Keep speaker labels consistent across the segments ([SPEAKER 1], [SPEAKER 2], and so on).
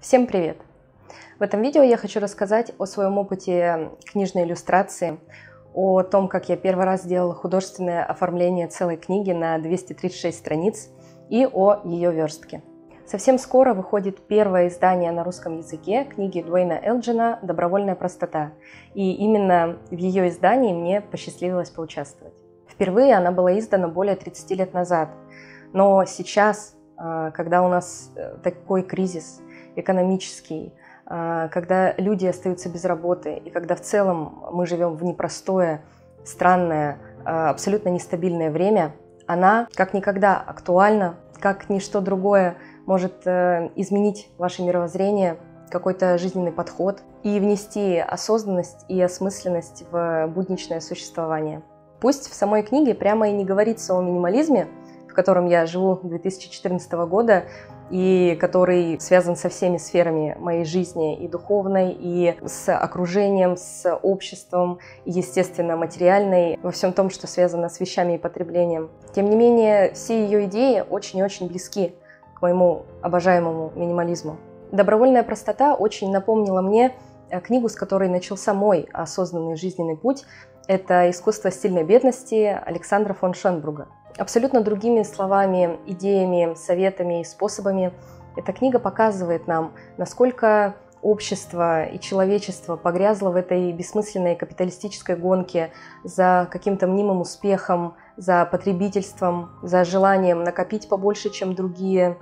[SPEAKER 1] Всем привет! В этом видео я хочу рассказать о своем опыте книжной иллюстрации, о том, как я первый раз сделала художественное оформление целой книги на 236 страниц и о ее верстке. Совсем скоро выходит первое издание на русском языке книги Дуэйна Элджина «Добровольная простота». И именно в ее издании мне посчастливилось поучаствовать. Впервые она была издана более 30 лет назад. Но сейчас, а, когда у нас э, такой кризис, экономический, а, когда люди остаются без работы, и когда в целом мы живем в непростое, странное, а, абсолютно нестабильное время, она как никогда актуальна, как ничто другое может э, изменить ваше мировоззрение, какой-то жизненный подход и внести осознанность и осмысленность в будничное существование. Пусть в самой книге прямо и не говорится о минимализме, в котором я живу 2014 года, и который связан со всеми сферами моей жизни, и духовной, и с окружением, с обществом, и, естественно, материальной, во всем том, что связано с вещами и потреблением. Тем не менее, все ее идеи очень-очень близки к моему обожаемому минимализму. Добровольная простота очень напомнила мне э, книгу, с которой начался мой осознанный жизненный путь. Это «Искусство стильной бедности» Александра фон Шенбруга абсолютно другими словами, идеями, советами и способами эта книга показывает нам, насколько общество и человечество погрязло в этой бессмысленной капиталистической гонке за каким-то мнимым успехом, за потребительством, за желанием накопить побольше, чем другие,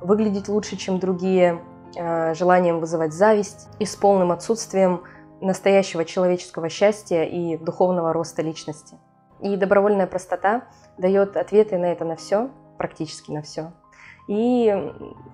[SPEAKER 1] выглядеть лучше, чем другие, э, желанием вызывать зависть и с полным отсутствием настоящего человеческого счастья и духовного роста личности. И добровольная простота дает ответы на это на все, практически на все. И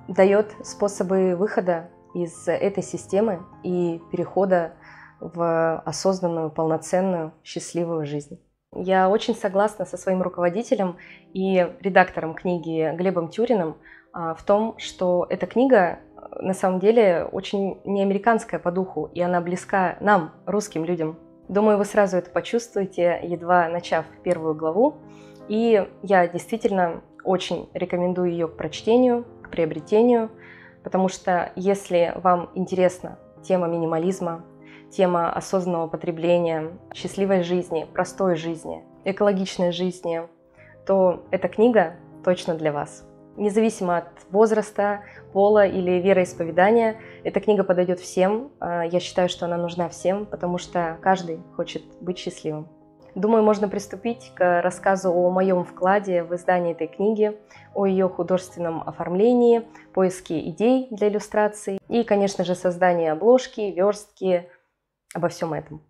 [SPEAKER 1] дает способы выхода из этой системы и перехода в осознанную, полноценную, счастливую жизнь. Я очень согласна со своим руководителем и редактором книги Глебом Тюриным а, в том, что эта книга э, на самом деле очень не американская по духу, и она близка нам, русским людям. Думаю, вы сразу это почувствуете, едва начав первую главу. И я действительно очень рекомендую ее к прочтению, к приобретению, потому что если вам интересна тема минимализма, тема осознанного потребления, счастливой жизни, простой жизни, экологичной жизни, то эта книга точно для вас независимо от возраста, пола или вероисповедания. Эта книга подойдет всем. А, я считаю, что она нужна всем, потому что каждый хочет быть счастливым. Думаю, можно приступить к рассказу о моем вкладе в издание этой книги, о ее художественном оформлении, поиске идей для иллюстраций и, конечно же, создании обложки, верстки, обо всем этом.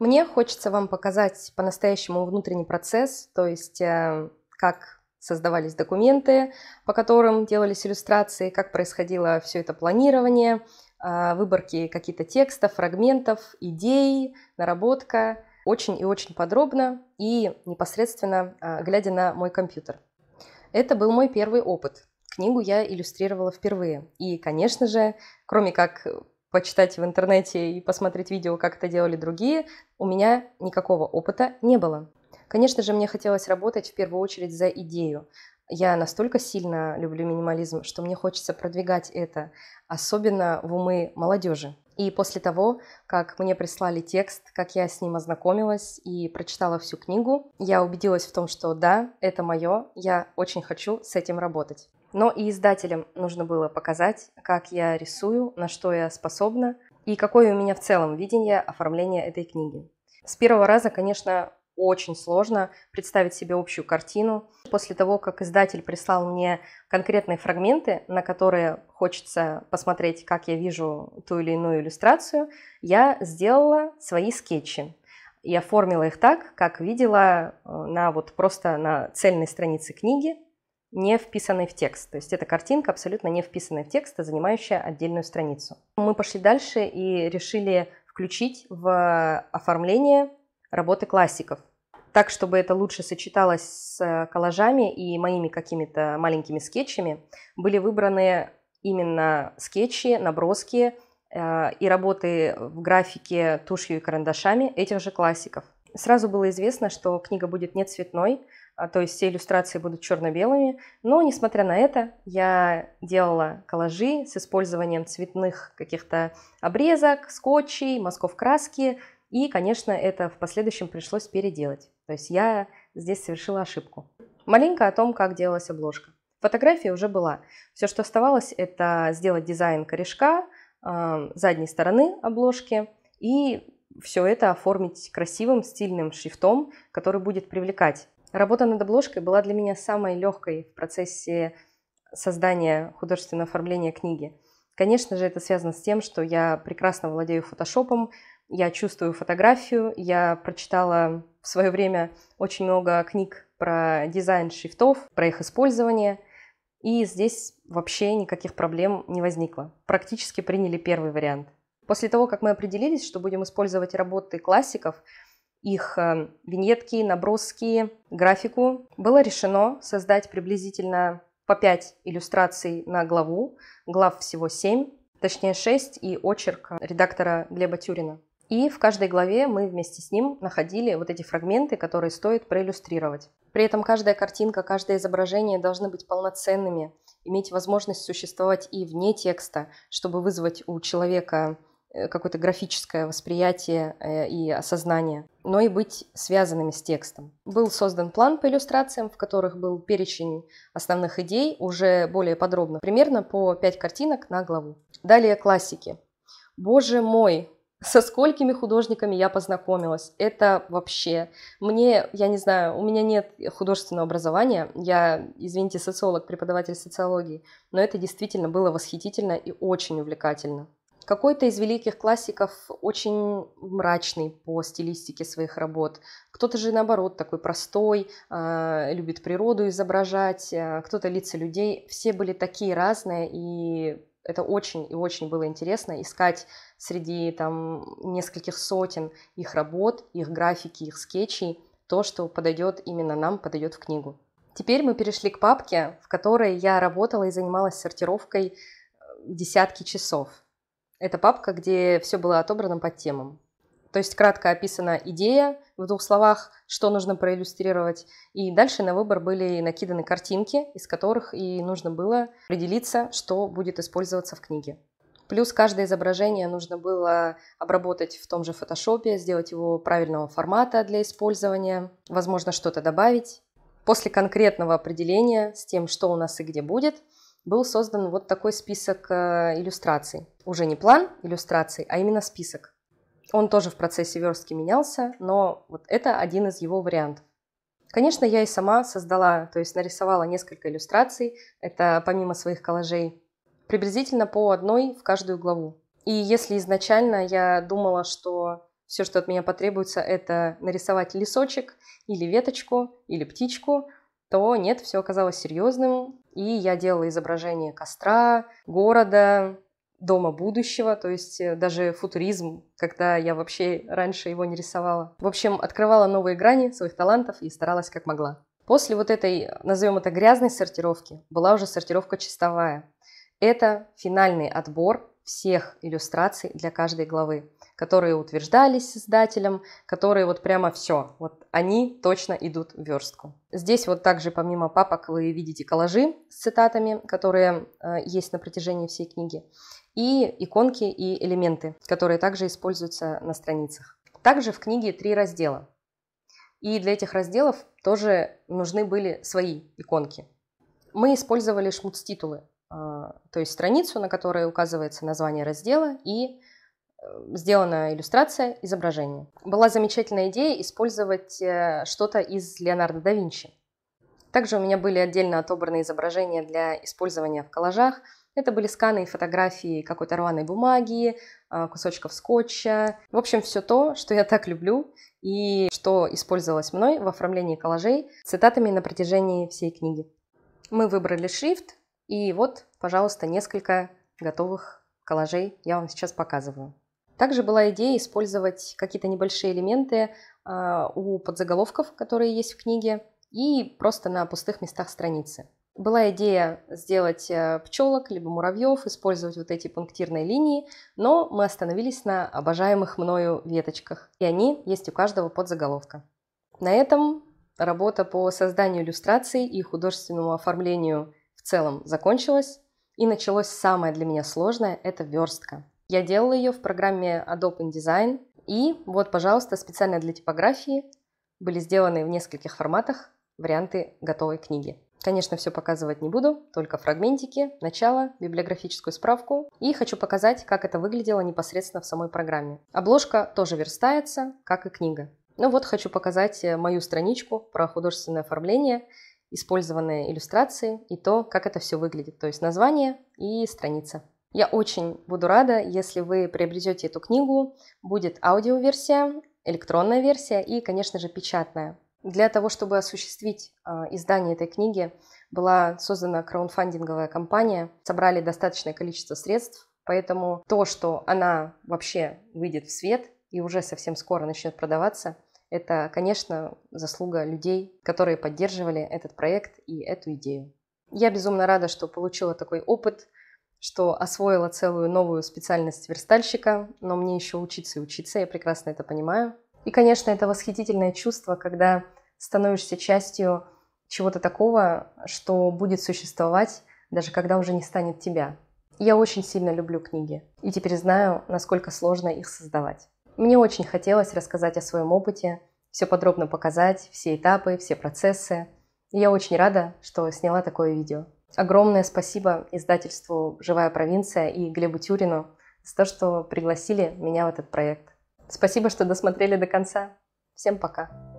[SPEAKER 1] Мне хочется вам показать по-настоящему внутренний процесс, то есть э, как создавались документы, по которым делались иллюстрации, как происходило все это планирование, а, выборки каких-то текстов, фрагментов, идей, наработка. Очень и очень подробно и непосредственно а, глядя на мой компьютер. Это был мой первый опыт. Книгу я иллюстрировала впервые. И, конечно же, кроме как почитать в интернете и посмотреть видео, как это делали другие, у меня никакого опыта не было. Конечно же, мне хотелось работать в первую очередь за идею. Я настолько сильно люблю минимализм, что мне хочется продвигать это, особенно в умы молодежи. И после того, как мне прислали текст, как я с ним ознакомилась и прочитала всю книгу, я убедилась в том, что да, это мое, я очень хочу с этим работать. Но и издателям нужно было показать, как я рисую, на что я способна и какое у меня в целом видение оформления этой книги. С первого раза, конечно, очень сложно представить себе общую картину. После того, как издатель прислал мне конкретные фрагменты, на которые хочется посмотреть, как я вижу ту или иную иллюстрацию, я сделала свои скетчи и оформила их так, как видела э, на вот просто на цельной странице книги, не вписанной в текст. То есть это картинка, абсолютно не вписанная в текст, а занимающая отдельную страницу. Мы пошли дальше и решили включить в оформление работы классиков. Так, чтобы это лучше сочеталось с э, коллажами и моими какими-то маленькими скетчами, были выбраны именно скетчи, наброски э, и работы в графике тушью и карандашами этих же классиков. Сразу было известно, что книга будет не цветной, а, то есть все иллюстрации будут черно-белыми. Но, несмотря на это, я делала коллажи с использованием цветных каких-то обрезок, скотчей, мазков краски, и, конечно, это в последующем пришлось переделать. То есть я здесь совершила ошибку. Маленько о том, как делалась обложка. Фотография уже была. Все, что оставалось, это сделать дизайн корешка, эм, задней стороны обложки и все это оформить красивым стильным шрифтом, который будет привлекать. Работа над обложкой была для меня самой легкой в процессе создания художественного оформления книги. Конечно же, это связано с тем, что я прекрасно владею фотошопом, я чувствую фотографию, я прочитала в свое время очень много книг про дизайн шрифтов, про их использование, и здесь вообще никаких проблем не возникло. Практически приняли первый вариант. После того, как мы определились, что будем использовать работы классиков, их э, виньетки, наброски, графику, было решено создать приблизительно по 5 иллюстраций на главу, глав всего 7, точнее 6 и очерк редактора Глеба Тюрина. И в каждой главе мы вместе с ним находили вот эти фрагменты, которые стоит проиллюстрировать. При этом каждая картинка, каждое изображение должны быть полноценными, иметь возможность существовать и вне текста, чтобы вызвать у человека э, какое-то графическое восприятие э, и осознание, но и быть связанными с текстом. Был создан план по иллюстрациям, в которых был перечень основных идей, уже более подробно, примерно по 5 картинок на главу. Далее классики. Боже мой, со сколькими художниками я познакомилась. Это вообще... Мне, я не знаю, у меня нет художественного образования. Я, извините, социолог, преподаватель социологии. Но это действительно было восхитительно и очень увлекательно. Какой-то из великих классиков очень мрачный по стилистике своих работ. Кто-то же, наоборот, такой простой, а, любит природу изображать, а, кто-то лица людей. Все были такие разные, и это очень и очень было интересно искать среди там нескольких сотен их работ, их графики, их скетчей то, что подойдет именно нам, подойдет в книгу. Теперь мы перешли к папке, в которой я работала и занималась сортировкой э, десятки часов. Это папка, где все было отобрано по темам. То есть кратко описана идея в двух словах, что нужно проиллюстрировать. И дальше на выбор были накиданы картинки, из которых и нужно было определиться, что будет использоваться в книге. Плюс каждое изображение нужно было обработать в том же фотошопе, сделать его правильного формата для использования, возможно, что-то добавить. После конкретного определения с тем, что у нас и где будет, был создан вот такой список э, иллюстраций. Уже не план иллюстраций, а именно список. Он тоже в процессе верстки менялся, но вот это один из его вариантов. Конечно, я и сама создала, то есть нарисовала несколько иллюстраций, это помимо своих коллажей, приблизительно по одной в каждую главу. И если изначально я думала, что все, что от меня потребуется, это нарисовать лесочек или веточку или птичку, то нет, все оказалось серьезным. И я делала изображение костра, города, дома будущего, то есть э, даже футуризм, когда я вообще раньше его не рисовала. В общем, открывала новые грани своих талантов и старалась как могла. После вот этой, назовем это грязной сортировки, была уже сортировка чистовая. Это финальный отбор всех иллюстраций для каждой главы, которые утверждались издателем, которые вот прямо все, вот они точно идут в верстку. Здесь вот также помимо папок вы видите коллажи с цитатами, которые э, есть на протяжении всей книги и иконки и элементы, которые также используются на страницах. Также в книге три раздела. И для этих разделов тоже нужны были свои иконки. Мы использовали шмуц-титулы, а, то есть страницу, на которой указывается название раздела и э, сделана иллюстрация изображения. Была замечательная идея использовать э, что-то из Леонардо да Винчи. Также у меня были отдельно отобраны изображения для использования в коллажах – это были сканы и фотографии какой-то рваной бумаги, а, кусочков скотча. В общем, все то, что я так люблю и что использовалось мной в оформлении коллажей цитатами на протяжении всей книги. Мы выбрали шрифт, и вот, пожалуйста, несколько готовых коллажей я вам сейчас показываю. Также была идея использовать какие-то небольшие элементы а, у подзаголовков, которые есть в книге, и просто на пустых местах страницы. Была идея сделать э, пчелок, либо муравьев, использовать вот эти пунктирные линии, но мы остановились на обожаемых мною веточках, и они есть у каждого подзаголовка. На этом работа по созданию иллюстраций и художественному оформлению в целом закончилась, и началось самое для меня сложное – это верстка. Я делала ее в программе Adobe InDesign, и вот, пожалуйста, специально для типографии были сделаны в нескольких форматах варианты готовой книги. Конечно, все показывать не буду, только фрагментики, начало, библиографическую справку. И хочу показать, как это выглядело непосредственно в самой программе. Обложка тоже верстается, как и книга. Ну вот хочу показать э, мою страничку про художественное оформление, использованные иллюстрации и то, как это все выглядит, то есть название и страница. Я очень буду рада, если вы приобретете эту книгу. Будет аудиоверсия, электронная версия и, конечно же, печатная. Для того, чтобы осуществить а, издание этой книги, была создана краунфандинговая компания, собрали достаточное количество средств, поэтому то, что она вообще выйдет в свет и уже совсем скоро начнет продаваться, это, конечно, заслуга людей, которые поддерживали этот проект и эту идею. Я безумно рада, что получила такой опыт, что освоила целую новую специальность верстальщика, но мне еще учиться и учиться, я прекрасно это понимаю. И, конечно, это восхитительное чувство, когда становишься частью чего-то такого, что будет существовать, даже когда уже не станет тебя. Я очень сильно люблю книги и теперь знаю, насколько сложно их создавать. Мне очень хотелось рассказать о своем опыте, все подробно показать, все этапы, все процессы. И я очень рада, что сняла такое видео. Огромное спасибо издательству «Живая провинция» и Глебу Тюрину за то, что пригласили меня в этот проект. Спасибо, что досмотрели до конца. Всем пока.